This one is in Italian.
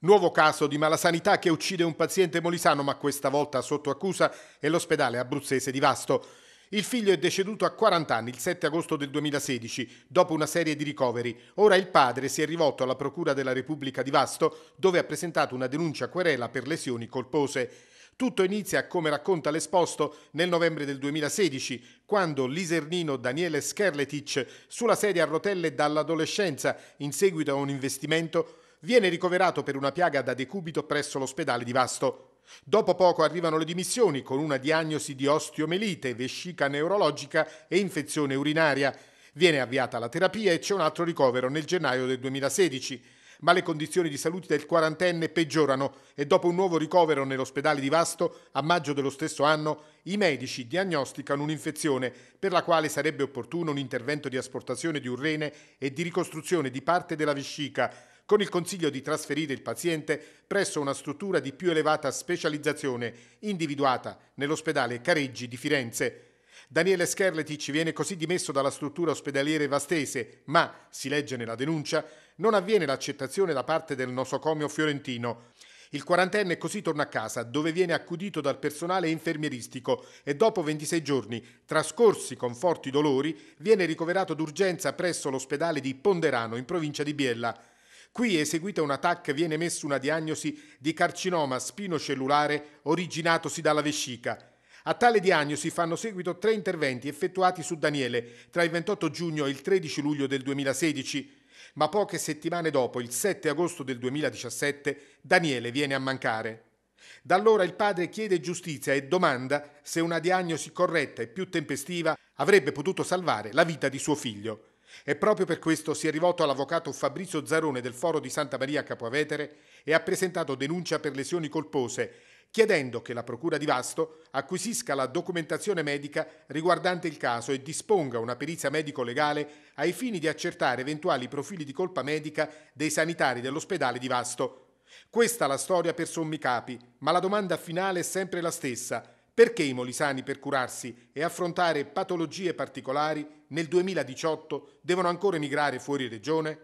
Nuovo caso di malasanità che uccide un paziente molisano, ma questa volta sotto accusa è l'ospedale abruzzese di Vasto. Il figlio è deceduto a 40 anni il 7 agosto del 2016 dopo una serie di ricoveri. Ora il padre si è rivolto alla Procura della Repubblica di Vasto dove ha presentato una denuncia a querela per lesioni colpose. Tutto inizia, come racconta l'esposto, nel novembre del 2016, quando l'isernino Daniele Skerletic, sulla sedia a rotelle dall'adolescenza in seguito a un investimento, Viene ricoverato per una piaga da decubito presso l'ospedale di Vasto. Dopo poco arrivano le dimissioni con una diagnosi di osteomelite, vescica neurologica e infezione urinaria. Viene avviata la terapia e c'è un altro ricovero nel gennaio del 2016 ma le condizioni di salute del quarantenne peggiorano e dopo un nuovo ricovero nell'ospedale di Vasto, a maggio dello stesso anno, i medici diagnosticano un'infezione per la quale sarebbe opportuno un intervento di asportazione di un rene e di ricostruzione di parte della vescica, con il consiglio di trasferire il paziente presso una struttura di più elevata specializzazione individuata nell'ospedale Careggi di Firenze. Daniele Scherletic viene così dimesso dalla struttura ospedaliere vastese, ma, si legge nella denuncia, non avviene l'accettazione da parte del nosocomio fiorentino. Il quarantenne così torna a casa, dove viene accudito dal personale infermieristico e dopo 26 giorni, trascorsi con forti dolori, viene ricoverato d'urgenza presso l'ospedale di Ponderano in provincia di Biella. Qui, eseguita un TAC, viene emessa una diagnosi di carcinoma spinocellulare originatosi dalla vescica. A tale diagnosi fanno seguito tre interventi effettuati su Daniele tra il 28 giugno e il 13 luglio del 2016, ma poche settimane dopo, il 7 agosto del 2017, Daniele viene a mancare. Da allora il padre chiede giustizia e domanda se una diagnosi corretta e più tempestiva avrebbe potuto salvare la vita di suo figlio. E proprio per questo si è rivolto all'avvocato Fabrizio Zarone del Foro di Santa Maria Capoavetere e ha presentato denuncia per lesioni colpose, chiedendo che la Procura di Vasto acquisisca la documentazione medica riguardante il caso e disponga una perizia medico-legale ai fini di accertare eventuali profili di colpa medica dei sanitari dell'ospedale di Vasto. Questa è la storia per sommi capi, ma la domanda finale è sempre la stessa – perché i molisani per curarsi e affrontare patologie particolari nel 2018 devono ancora emigrare fuori regione?